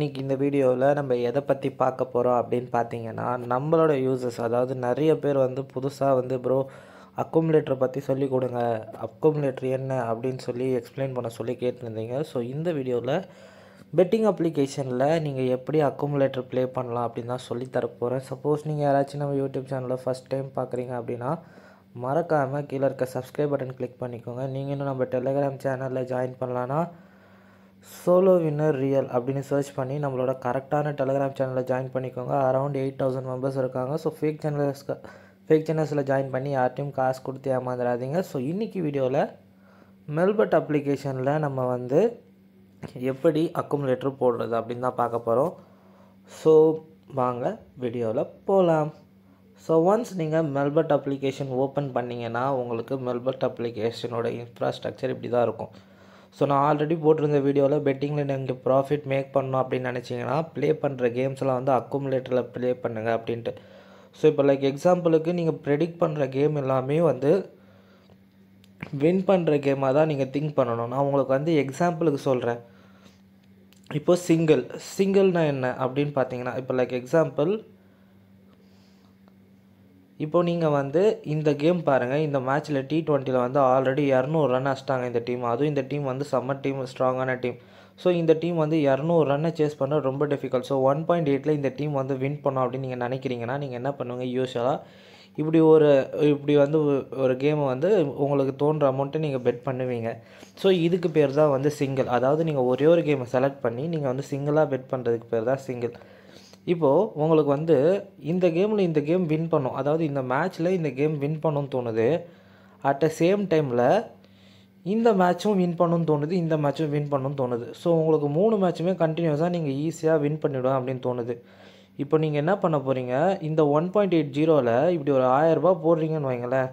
இன்றைக்கி இந்த வீடியோவில் நம்ம எதை பற்றி பார்க்க போகிறோம் அப்படின்னு பார்த்தீங்கன்னா நம்மளோட யூசஸ் அதாவது நிறைய பேர் வந்து புதுசாக வந்து ப்ரோ அக்குமுலேட்டர் பற்றி சொல்லி கொடுங்க அக்குமுலேட்டர் என்ன அப்படின்னு சொல்லி எக்ஸ்பிளைன் பண்ண சொல்லி கேட்டிருந்தீங்க ஸோ இந்த வீடியோவில் பெட்டிங் அப்ளிகேஷனில் நீங்கள் எப்படி அக்குமுலேட்டர் ப்ளே பண்ணலாம் அப்படின்னு தான் சொல்லித்தரப்போகிறேன் போகிறேன் சப்போஸ் நீங்கள் யாராச்சும் நம்ம யூடியூப் சேனலில் ஃபஸ்ட் டைம் பார்க்குறீங்க அப்படின்னா மறக்காமல் கீழே இருக்க சப்ஸ்கிரைப் பட்டன் கிளிக் பண்ணிக்கோங்க நீங்கள் இன்னும் நம்ம டெலிகிராம் சேனலில் ஜாயின் பண்ணலான்னா சோலோ வின்னர் ரியல் அப்படின்னு சர்ச் பண்ணி நம்மளோட கரெக்டான டெலகிராம் சேனலில் ஜாயின் பண்ணிக்கோங்க அரௌண்ட் எயிட் தௌசண்ட் மெம்பர்ஸ் இருக்காங்க ஸோ ஃபேக் சேனல்ஸ்க்கு ஃபேக் சேனல்ஸில் ஜாயின் பண்ணி யார்ட்டையும் காசு கொடுத்து ஏமாந்துடாதீங்க ஸோ இன்றைக்கி வீடியோவில் மெல்பட் அப்ளிகேஷனில் நம்ம வந்து எப்படி அக்குமுலேட்டர் போடுறது அப்படின்னு தான் பார்க்க போகிறோம் ஸோ வாங்க வீடியோவில் போகலாம் ஸோ ஒன்ஸ் நீங்கள் மெல்பட் அப்ளிகேஷன் ஓப்பன் பண்ணிங்கன்னா உங்களுக்கு மெல்பட் அப்ளிகேஷனோட இன்ஃப்ராஸ்ட்ரக்சர் இப்படி தான் இருக்கும் ஸோ நான் ஆல்ரெடி போட்டிருந்த வீடியோவில் பெட்டிங்கில் நீங்கள் ப்ராஃபிட் மேக் பண்ணோம் அப்படின்னு நினச்சிங்கன்னா ப்ளே பண்ணுற கேம்ஸ்லாம் வந்து அக்குமுலேட்டரில் ப்ளே பண்ணுங்கள் அப்படின்ட்டு ஸோ இப்போ லைக் எக்ஸாம்பிளுக்கு நீங்கள் ப்ரெடிக்ட் பண்ணுற கேம் எல்லாமே வந்து வின் பண்ணுற கேமாக தான் நீங்கள் திங்க் பண்ணணும் நான் உங்களுக்கு வந்து எக்ஸாம்பிளுக்கு சொல்கிறேன் இப்போது சிங்கிள் சிங்கிள்னால் என்ன அப்படின்னு பார்த்தீங்கன்னா இப்போ லைக் எக்ஸாம்பிள் இப்போது நீங்கள் வந்து இந்த கேம் பாருங்கள் இந்த மேட்ச்சில் டி ட்வெண்ட்டியில் வந்து ஆல்ரெடி இரநூறு ரன் அடிச்சிட்டாங்க இந்த டீம் அதுவும் இந்த டீம் வந்து சம்மர் டீம் ஸ்ட்ராங்கான டீம் ஸோ இந்த டீம் வந்து இரநூறு ரன்னை சேஸ் பண்ண ரொம்ப டிஃபிகல்ட் ஸோ ஒன் பாயிண்ட் எயிட்டில் இந்த டீம் வந்து வின் பண்ணோம் அப்படின்னு நீங்கள் நினைக்கிறீங்கன்னா நீங்கள் என்ன பண்ணுவீங்க யூஸ்வலாக இப்படி ஒரு இப்படி வந்து ஒரு கேமை வந்து உங்களுக்கு தோன்ற அமௌண்ட்டை நீங்கள் பெட் பண்ணுவீங்க ஸோ இதுக்கு பேர் தான் வந்து சிங்கிள் அதாவது நீங்கள் ஒரே ஒரு கேமை செலக்ட் பண்ணி நீங்கள் வந்து சிங்கிளாக பெட் பண்ணுறதுக்கு பேர் தான் சிங்கிள் இப்போது உங்களுக்கு வந்து இந்த கேமில் இந்த கேம் வின் பண்ணும் அதாவது இந்த மேட்ச்சில் இந்த கேம் வின் பண்ணணும்னு தோணுது அட் அ சேம் டைமில் இந்த மேட்ச்சும் வின் பண்ணணும்னு தோணுது இந்த மேட்ச்சும் வின் பண்ணணும்னு தோணுது ஸோ உங்களுக்கு மூணு மேட்ச்சுமே கண்டினியூஸாக நீங்கள் ஈஸியாக வின் பண்ணிவிடும் அப்படின்னு தோணுது இப்போ நீங்கள் என்ன பண்ண போகிறீங்க இந்த ஒன் பாயிண்ட் எயிட் ஜீரோவில் இப்படி ஒரு ஆயரரூபா போடுறீங்கன்னு வைங்களேன்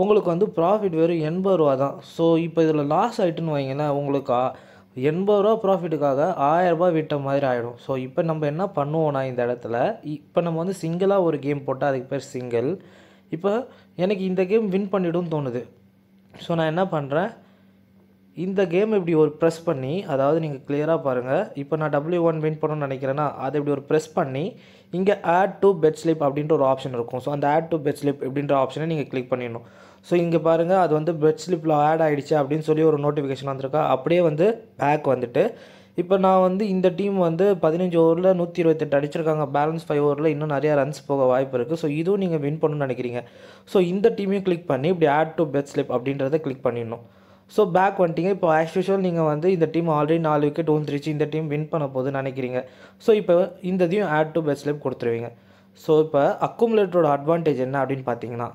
உங்களுக்கு வந்து ப்ராஃபிட் வெறும் எண்பது ரூபா தான் ஸோ இப்போ இதில் லாஸ் ஆகிட்டுன்னு வைங்களேன் உங்களுக்கு எண்பது ரூபா ப்ராஃபிட்டுக்காக ஆயரரூபா விட்ட மாதிரி ஆகிடும் ஸோ இப்போ நம்ம என்ன பண்ணுவோம்னா இந்த இடத்துல இப்போ நம்ம வந்து சிங்கிளாக ஒரு கேம் போட்டால் அதுக்கு பேர் சிங்கிள் இப்போ எனக்கு இந்த கேம் வின் பண்ணிடும் தோணுது ஸோ நான் என்ன பண்ணுறேன் இந்த கேம் இப்படி ஒரு ப்ரெஸ் பண்ணி அதாவது நீங்கள் கிளியராக பாருங்கள் இப்போ நான் டபிள்யூ ஒன் வின் பண்ணணும்னு நினைக்கிறேன்னா அதை இப்படி ஒரு ப்ரெஸ் பண்ணி இங்கே ஆட் டு பெட் ஸ்லிப் அப்படின்ற ஒரு ஆப்ஷன் இருக்கும் ஸோ அந்த ஆட் டு பெட் ஸ்லிப் அப்படின்ற ஆப்ஷனை நீங்கள் கிளிக் பண்ணிடணும் ஸோ இங்கே பாருங்கள் அது வந்து பெட் ஸ்லிப்பில் ஆட் ஆகிடுச்சு அப்படின்னு சொல்லி ஒரு நோட்டிஃபிகேஷன் வந்திருக்கா அப்படியே வந்து பேக் வந்துட்டு இப்போ நான் வந்து இந்த டீம் வந்து பதினஞ்சு ஓவரில் நூற்றி இருபத்தெட்டு அடிச்சிருக்காங்க பேலன்ஸ் ஃபைவ் ஓவரில் இன்னும் நிறையா ரன்ஸ் போக வாய்ப்பு இருக்குது ஸோ இதுவும் நீங்கள் வின் பண்ணணும்னு நினைக்கிறீங்க ஸோ இந்த டீமையும் கிளிக் பண்ணி இப்படி ஆட் டு பெட் ஸ்லிப் அப்படின்றத கிளிக் பண்ணிடணும் ஸோ பேக் வந்துட்டீங்க இப்போ ஆஸ் யூஷுவல் நீங்கள் வந்து இந்த டீம் ஆல்ரெடி நாலு விக்கெட் ஊந்துருச்சு இந்த டீம் வின் பண்ண போகுதுன்னு நினைக்கிறீங்க ஸோ இப்போ இந்த இதையும் ஆட் டு பெட் ஸ்லிப் கொடுத்துருவீங்க ஸோ இப்போ அக்குமுலேட்டரோட அட்வான்டேஜ் என்ன அப்படின்னு பார்த்தீங்கன்னா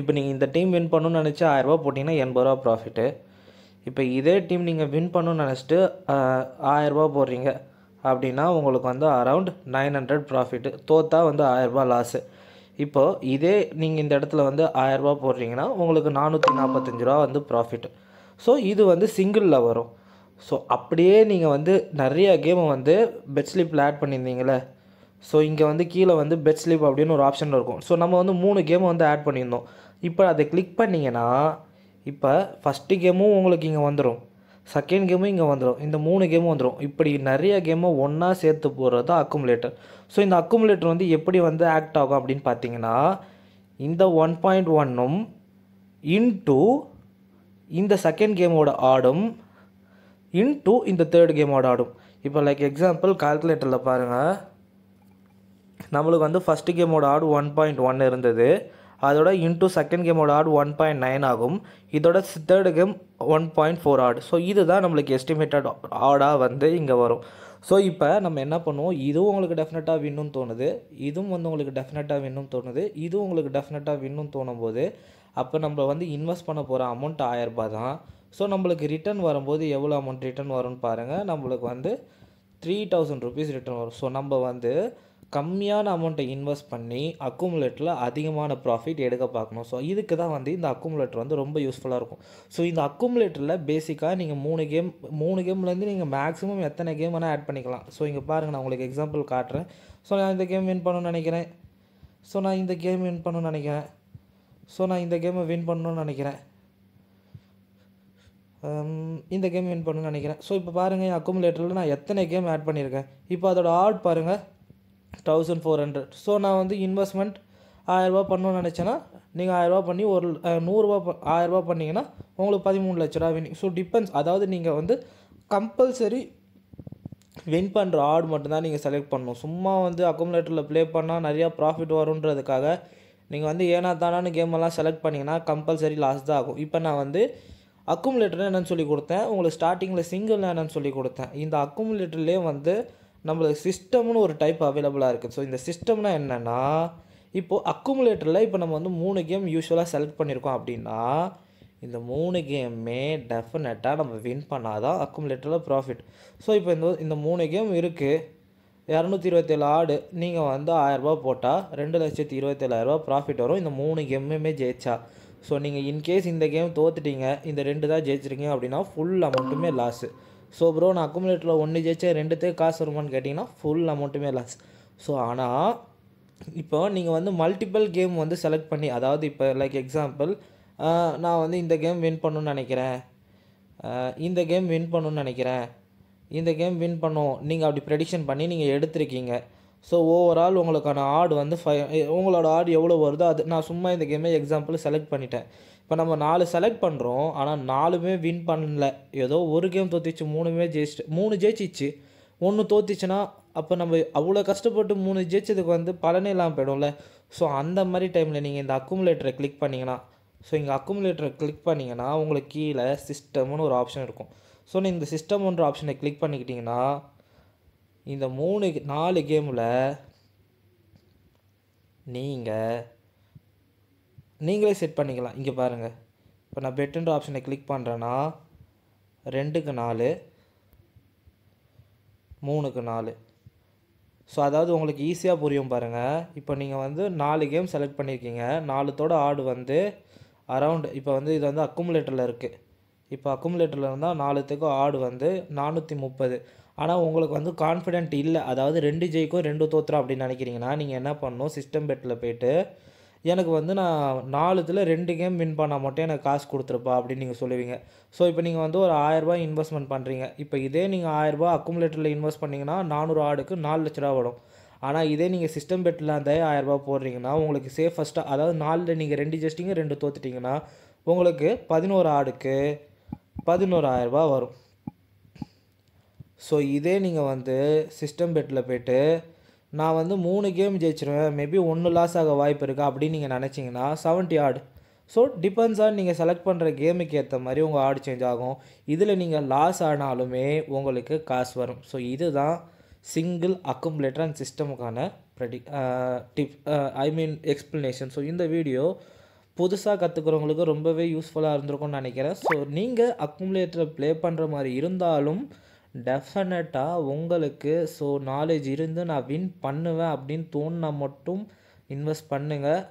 இப்போ நீங்கள் இந்த டீம் வின் பண்ணணும்னு நினச்சி ஆயரூபா போட்டிங்கன்னா எண்பது ரூபா ப்ராஃபிட்டு இப்போ இதே டீம் நீங்கள் வின் பண்ணணும்னு நினச்சிட்டு ஆயரூபா போடுறீங்க அப்படின்னா உங்களுக்கு வந்து அரவுண்ட் நைன் ஹண்ட்ரட் ப்ராஃபிட்டு தோத்தா வந்து ஆயரூபா லாஸு இப்போது இதே நீங்கள் இந்த இடத்துல வந்து ஆயரூபா போடுறீங்கன்னா உங்களுக்கு நானூற்றி நாற்பத்தஞ்சு ரூபா வந்து ப்ராஃபிட் ஸோ இது வந்து சிங்கிளில் வரும் ஸோ அப்படியே நீங்கள் வந்து நிறையா கேமை வந்து பெட் ஸ்லிப்பில் ஆட் பண்ணியிருந்தீங்களே ஸோ இங்கே வந்து கீழே வந்து பெட் ஸ்லிப் அப்படின்னு ஒரு ஆப்ஷன் இருக்கும் ஸோ நம்ம வந்து மூணு கேமை வந்து ஆட் பண்ணியிருந்தோம் இப்போ அதை கிளிக் பண்ணிங்கன்னா இப்போ ஃபஸ்ட்டு கேமும் உங்களுக்கு இங்கே வந்துடும் செகண்ட் கேமும் இங்கே வந்துடும் இந்த மூணு கேமும் வந்துடும் இப்படி நிறைய கேமை ஒன்றா சேர்த்து போடுறது தான் அக்குமுலேட்டர் ஸோ இந்த அக்குமுலேட்டர் வந்து எப்படி வந்து ஆக்ட் ஆகும் அப்படின்னு பார்த்தீங்கன்னா இந்த ஒன் பாயிண்ட் ஒன்னும் இன்டூ இந்த செகண்ட் கேமோட ஆடும் இன்டூ இந்த தேர்ட் கேமோட ஆடும் இப்போ லைக் எக்ஸாம்பிள் கால்குலேட்டரில் பாருங்கள் நம்மளுக்கு வந்து ஃபஸ்ட்டு கேமோட ஆடு ஒன் பாயிண்ட் ஒன் இருந்தது அதோட இன்டூ செகண்ட் கேமோட ஆடு ஒன் பாயிண்ட் நைன் ஆகும் இதோட third game one point four odd so இதுதான் நம்மளுக்கு எஸ்டிமேட்டட் ஆடாக வந்து இங்கே வரும் ஸோ இப்போ நம்ம என்ன பண்ணுவோம் இதுவும் உங்களுக்கு டெஃபினட்டாக வின்னும் தோணுது இதுவும் வந்து உங்களுக்கு டெஃபினட்டாக வின்னும் தோணுது இதுவும் உங்களுக்கு டெஃபினட்டாக வின்னும் தோணும் போது அப்போ நம்ம வந்து இன்வெஸ்ட் பண்ண போகிற அமௌண்ட் ஆயரரூபா தான் ஸோ நம்மளுக்கு ரிட்டர்ன் வரும்போது எவ்வளோ அமௌண்ட் ரிட்டர்ன் வரும்னு பாருங்கள் நம்மளுக்கு வந்து த்ரீ தௌசண்ட் ருபீஸ் ரிட்டர்ன் வரும் ஸோ நம்ம வந்து கம்மியான அமௌண்ட்டை இன்வெஸ்ட் பண்ணி அக்குமுலேட்டரில் அதிகமான ப்ராஃபிட் எடுக்க பார்க்கணும் ஸோ இதுக்கு தான் வந்து இந்த அக்குமுலேட்டர் வந்து ரொம்ப யூஸ்ஃபுல்லாக இருக்கும் ஸோ இந்த அக்குமுலேட்டரில் பேசிக்காக நீங்கள் மூணு கேம் மூணு கேம்லேருந்து நீங்கள் மேக்ஸிமம் எத்தனை கேம் வேணால் ஆட் பண்ணிக்கலாம் ஸோ இங்கே பாருங்கள் நான் உங்களுக்கு எக்ஸாம்பிள் காட்டுறேன் ஸோ நான் இந்த கேம் வின் பண்ணணும்னு நினைக்கிறேன் ஸோ நான் இந்த கேம் வின் பண்ணணும்னு நினைக்கிறேன் ஸோ நான் இந்த கேமை வின் பண்ணணும்னு நினைக்கிறேன் இந்த கேம் வின் பண்ணணும்னு நினைக்கிறேன் ஸோ இப்போ பாருங்கள் என் அக்குமுலேட்டரில் நான் எத்தனை கேம் ஆட் பண்ணியிருக்கேன் இப்போ அதோட ஆட் பாருங்கள் தௌசண்ட் ஃபோர் ஹண்ட்ரட் ஸோ நான் வந்து இன்வெஸ்ட்மெண்ட் ஆயரரூபா பண்ணணும்னு நினச்சேன்னா நீங்கள் ஆயரரூபா பண்ணி ஒரு நூறுரூவா ஆயரரூபா பண்ணிங்கன்னா உங்களுக்கு பதிமூணு லட்ச ரூபா வினிங் ஸோ டிபெண்ட்ஸ் அதாவது நீங்கள் வந்து கம்பல்சரி வின் பண்ணுற ஆடு மட்டும்தான் நீங்கள் செலக்ட் பண்ணணும் சும்மா வந்து அக்குமுலேட்டரில் ப்ளே பண்ணால் நிறையா ப்ராஃபிட் வரும்ன்றதுக்காக நீங்கள் வந்து ஏனா தானான்னு எல்லாம் செலக்ட் பண்ணிங்கன்னா கம்பல்சரி லாஸ் தான் ஆகும் இப்போ நான் வந்து அக்குமுலேட்டர் என்னென்னு சொல்லி கொடுத்தேன் உங்களுக்கு ஸ்டார்டிங்கில் சிங்கிள் என்னென்னு சொல்லி கொடுத்தேன் இந்த அக்குமுலேட்டர்லேயே வந்து நம்மளுக்கு சிஸ்டம்னு ஒரு டைப் அவைலபிளாக இருக்குது ஸோ இந்த சிஸ்டம்னா என்னென்னா இப்போது அக்குமுலேட்டரில் இப்போ நம்ம வந்து மூணு கேம் யூஸ்வலாக செலக்ட் பண்ணியிருக்கோம் அப்படின்னா இந்த மூணு கேமுமே டெஃபினட்டாக நம்ம வின் பண்ணால் தான் அக்குமுலேட்டரில் ப்ராஃபிட் ஸோ இப்போ இந்த இந்த மூணு கேம் இருக்குது இரநூத்தி இருபத்தேழு ஆடு நீங்கள் வந்து ஆயரரூபா போட்டால் ரெண்டு லட்சத்தி இருபத்தேழாயிரரூபா ப்ராஃபிட் வரும் இந்த மூணு கேமுமே ஜெயிச்சா ஸோ நீங்கள் இன்கேஸ் இந்த கேம் தோத்துட்டீங்க இந்த ரெண்டு தான் ஜெயிச்சிருக்கீங்க அப்படின்னா ஃபுல் அமௌண்ட்டுமே லாஸு ஸோ ப்ரோ நான் அக்குமுலேட்டரில் ஒன்று ஜெயிச்சேன் ரெண்டுத்தையும் காசு வருமானு கேட்டிங்கன்னா ஃபுல் அமௌண்ட்டுமே லாஸ் ஸோ ஆனால் இப்போ நீங்கள் வந்து மல்டிபிள் கேம் வந்து செலக்ட் பண்ணி அதாவது இப்போ லைக் எக்ஸாம்பிள் நான் வந்து இந்த கேம் வின் பண்ணணும்னு நினைக்கிறேன் இந்த கேம் வின் பண்ணணும்னு நினைக்கிறேன் இந்த கேம் வின் பண்ணும் நீங்கள் அப்படி ப்ரெடிக்ஷன் பண்ணி நீங்கள் எடுத்திருக்கீங்க ஸோ ஓவரால் உங்களுக்கான ஆடு வந்து ஃபை உங்களோட ஆடு எவ்வளோ வருதோ அது நான் சும்மா இந்த கேமே எக்ஸாம்பிள் செலக்ட் பண்ணிட்டேன் இப்போ நம்ம நாலு செலக்ட் பண்ணுறோம் ஆனால் நாலுமே வின் பண்ணல ஏதோ ஒரு கேம் தோத்திச்சு மூணுமே ஜெயிச்சிட்டு மூணு ஜெயிச்சிச்சு ஒன்று தோத்திச்சுன்னா அப்போ நம்ம அவ்வளோ கஷ்டப்பட்டு மூணு ஜெயிச்சதுக்கு வந்து பலனே இல்லாமல் போயிடும்ல ஸோ அந்த மாதிரி டைமில் நீங்கள் இந்த அக்குமுலேட்டரை கிளிக் பண்ணிங்கன்னா ஸோ இங்கே அக்குமுலேட்டரை கிளிக் பண்ணிங்கன்னா உங்களுக்கு கீழே சிஸ்டம்னு ஒரு ஆப்ஷன் இருக்கும் ஸோ நீங்கள் இந்த சிஸ்டம்ன்ற ஆப்ஷனை கிளிக் பண்ணிக்கிட்டிங்கன்னா இந்த மூணு நாலு கேமில் நீங்கள் நீங்களே செட் பண்ணிக்கலாம் இங்கே பாருங்கள் இப்போ நான் பெட்டுன்ற ஆப்ஷனை கிளிக் பண்ணுறேன்னா ரெண்டுக்கு நாலு மூணுக்கு நாலு ஸோ அதாவது உங்களுக்கு ஈஸியாக புரியும் பாருங்கள் இப்போ நீங்கள் வந்து நாலு கேம் செலக்ட் பண்ணியிருக்கீங்க நாலுத்தோட ஆடு வந்து அரவுண்டு இப்போ வந்து இது வந்து அக்குமுலேட்டரில் இருக்குது இப்போ அக்குமுலேட்டரில் இருந்தால் நாலுத்துக்கும் ஆடு வந்து நானூற்றி முப்பது ஆனால் உங்களுக்கு வந்து கான்ஃபிடென்ட் இல்லை அதாவது ரெண்டு ஜெயிக்கும் ரெண்டு தோத்துறோம் அப்படின்னு நினைக்கிறீங்கன்னா நீங்கள் என்ன பண்ணணும் சிஸ்டம் பெட்டில் போய்ட்டு எனக்கு வந்து நான் நாலுத்தில் ரெண்டு கேம் வின் பண்ணால் மட்டும் எனக்கு காசு கொடுத்துருப்பா அப்படின்னு நீங்கள் சொல்லுவீங்க ஸோ இப்போ நீங்கள் வந்து ஒரு ஆயரரூபா இன்வெஸ்ட்மெண்ட் பண்ணுறீங்க இப்போ இதே நீங்கள் ஆயரரூபா அக்குமுலேட்டரில் இன்வெஸ்ட் பண்ணிங்கன்னா நானூறு ஆடுக்கு நாலு லட்ச ரூபா வரும் ஆனால் இதே நீங்கள் சிஸ்டம் பெட்டில் அந்த ஆயரரூபா போடுறீங்கன்னா உங்களுக்கு ஃபஸ்ட்டாக அதாவது நாலில் நீங்கள் ரெண்டு ஜெஸ்டிங்க ரெண்டு தோத்துட்டிங்கன்னா உங்களுக்கு பதினோரு ஆடுக்கு பதினோராயிரரூபா வரும் ஸோ இதே நீங்கள் வந்து சிஸ்டம் பெட்டில் போய்ட்டு நான் வந்து மூணு கேம் ஜெயிச்சிருவேன் மேபி ஒன்று லாஸ் ஆக வாய்ப்பு இருக்கா அப்படின்னு நீங்கள் நினச்சிங்கன்னா seventy odd so depends on நீங்கள் செலக்ட் பண்ணுற கேமுக்கு ஏற்ற மாதிரி உங்கள் ஆடு சேஞ்ச் ஆகும் இதில் நீங்கள் லாஸ் ஆனாலுமே உங்களுக்கு காசு வரும் ஸோ இதுதான் சிங்கிள் அக்குமுலேட்டர் அண்ட் சிஸ்டமுக்கான pretty deep I mean explanation so இந்த வீடியோ புதுசாக கற்றுக்கிறவங்களுக்கு ரொம்பவே யூஸ்ஃபுல்லாக இருந்திருக்கும்னு நினைக்கிறேன் ஸோ நீங்கள் அக்குமுலேட்டரை ப்ளே பண்ணுற மாதிரி இருந்தாலும் டெஃபினட்டாக உங்களுக்கு ஸோ நாலேஜ் இருந்து நான் வின் பண்ணுவேன் அப்படின்னு தோணுனா மட்டும் இன்வெஸ்ட் பண்ணுங்கள்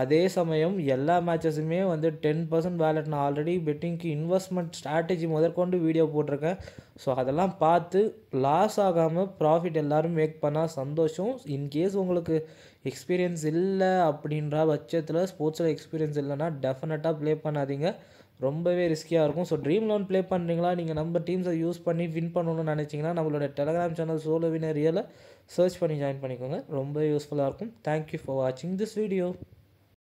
அதே சமயம் எல்லா மேட்சஸுமே வந்து டென் பர்சன்ட் வேலட் நான் ஆல்ரெடி பெட்டிங்க்கு இன்வெஸ்ட்மெண்ட் ஸ்ட்ராட்டஜி முதற்கொண்டு வீடியோ போட்டிருக்கேன் ஸோ அதெல்லாம் பார்த்து லாஸ் ஆகாமல் ப்ராஃபிட் எல்லோரும் மேக் பண்ணால் சந்தோஷம் இன்கேஸ் உங்களுக்கு எக்ஸ்பீரியன்ஸ் இல்லை அப்படின்ற பட்சத்தில் ஸ்போர்ட்ஸில் எக்ஸ்பீரியன்ஸ் இல்லைன்னா டெஃபினட்டாக ப்ளே பண்ணாதீங்க ரொம்பவே ரிஸ்கியாக இருக்கும் ஸோ ட்ரீம் லோன் ப்ளே பண்ணுறீங்களா நீங்கள் நம்ம டீம்ஸை யூஸ் பண்ணி வின் பண்ணணும்னு நினச்சிங்கன்னா நம்மளோட telegram channel solo winner winner search பண்ணி ஜாயின் பண்ணிக்கோங்க ரொம்ப யூஸ்ஃபுல்லாக இருக்கும் தேங்க்யூ ஃபார் வாட்சிங் திஸ் வீடியோ